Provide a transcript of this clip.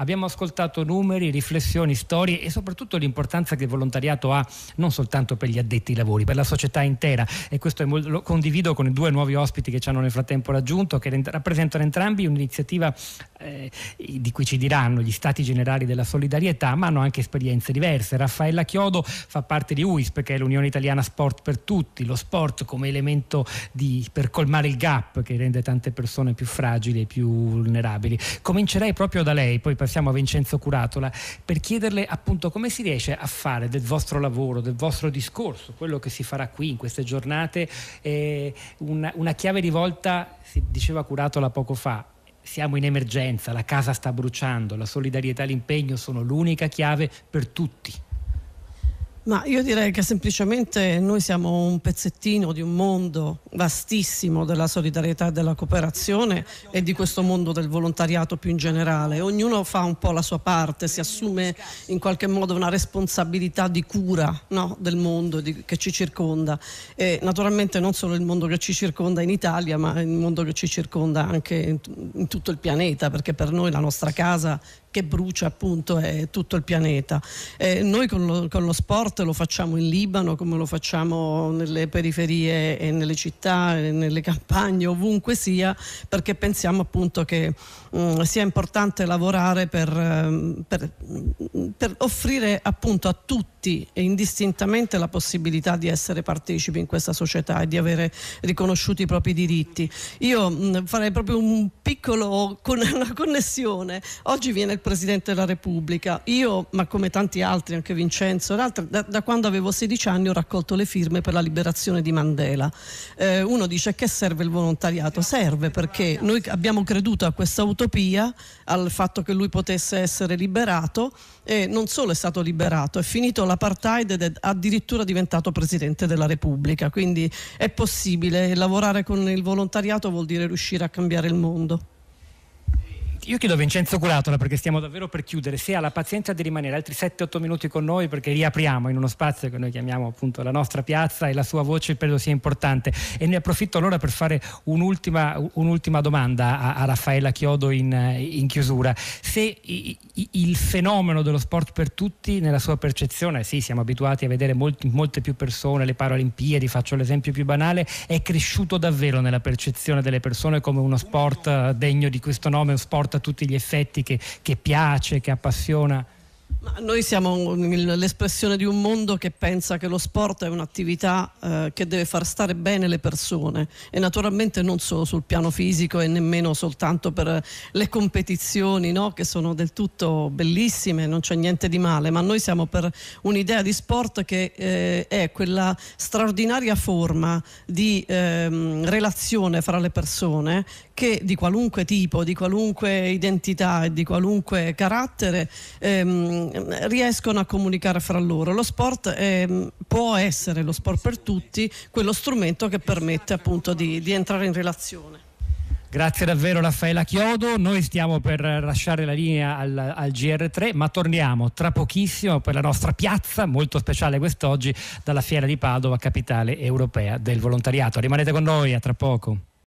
Abbiamo ascoltato numeri, riflessioni, storie e soprattutto l'importanza che il volontariato ha non soltanto per gli addetti ai lavori, per la società intera e questo molto, lo condivido con i due nuovi ospiti che ci hanno nel frattempo raggiunto, che rappresentano entrambi un'iniziativa eh, di cui ci diranno gli stati generali della solidarietà, ma hanno anche esperienze diverse. Raffaella Chiodo fa parte di UISP, che è l'Unione Italiana Sport per Tutti, lo sport come elemento di, per colmare il gap che rende tante persone più fragili e più vulnerabili. Comincerei proprio da lei, poi passiamo a Vincenzo Curatola, per chiederle appunto come si riesce a fare del vostro lavoro, del vostro discorso, quello che si farà qui in queste giornate, eh, una, una chiave di volta, si diceva Curatola poco fa, siamo in emergenza, la casa sta bruciando, la solidarietà e l'impegno sono l'unica chiave per tutti. Ma io direi che semplicemente noi siamo un pezzettino di un mondo vastissimo della solidarietà e della cooperazione e di questo mondo del volontariato più in generale. Ognuno fa un po' la sua parte, si assume in qualche modo una responsabilità di cura no, del mondo di, che ci circonda e naturalmente non solo il mondo che ci circonda in Italia ma il mondo che ci circonda anche in, in tutto il pianeta perché per noi la nostra casa che brucia appunto eh, tutto il pianeta. Eh, noi con lo, con lo, sport lo facciamo in Libano come lo facciamo nelle periferie e nelle città, e nelle campagne, ovunque sia, perché pensiamo appunto che mh, mm, sia importante lavorare per, ehm, per, per offrire appunto a tutti tutti e indistintamente la possibilità di essere partecipi in questa società e di avere riconosciuti i propri diritti. Io mh, farei proprio un piccolo con una connessione. Oggi viene il Presidente della Repubblica. Io, ma come tanti altri, anche Vincenzo, altri, da, da, quando avevo 16 anni ho raccolto le firme per la liberazione di Mandela. Eh, uno dice che serve il volontariato? Serve perché noi abbiamo creduto a questa utopia, al fatto che lui potesse essere liberato e non solo è stato liberato, è finito la all'apartheid ed è addirittura diventato presidente della Repubblica. Quindi è possibile lavorare con il volontariato vuol dire riuscire a cambiare il mondo io chiedo a Vincenzo Curatola, perché stiamo davvero per chiudere, se ha la pazienza di rimanere altri 7-8 minuti con noi, perché riapriamo in uno spazio che noi chiamiamo appunto la nostra piazza e la sua voce credo sia importante. E ne approfitto allora per fare un'ultima, un'ultima domanda a, a, Raffaella Chiodo in, in chiusura. Se i, i, il fenomeno dello sport per tutti, nella sua percezione, sì, siamo abituati a vedere molti, molte più persone, le Paralimpiadi, faccio l'esempio più banale, è cresciuto davvero nella percezione delle persone come uno sport eh, degno di questo nome, un sport porta a tutti gli effetti, che, che piace, che appassiona? Ma noi siamo l'espressione di un mondo che pensa che lo sport è un'attività eh, che deve far stare bene le persone e naturalmente non solo sul piano fisico e nemmeno soltanto per eh, le competizioni no? che sono del tutto bellissime, non c'è niente di male, ma noi siamo per un'idea di sport che eh, è quella straordinaria forma di ehm, relazione fra le persone che di qualunque tipo, di qualunque identità e di qualunque carattere ehm, riescono a comunicare fra loro. Lo sport ehm, può essere, lo sport per tutti, quello strumento che permette appunto di, di entrare in relazione. Grazie davvero Raffaella Chiodo, noi stiamo per lasciare la linea al, al, GR3 ma torniamo tra pochissimo per la nostra piazza molto speciale quest'oggi dalla Fiera di Padova, capitale europea del volontariato. Rimanete con noi a tra poco.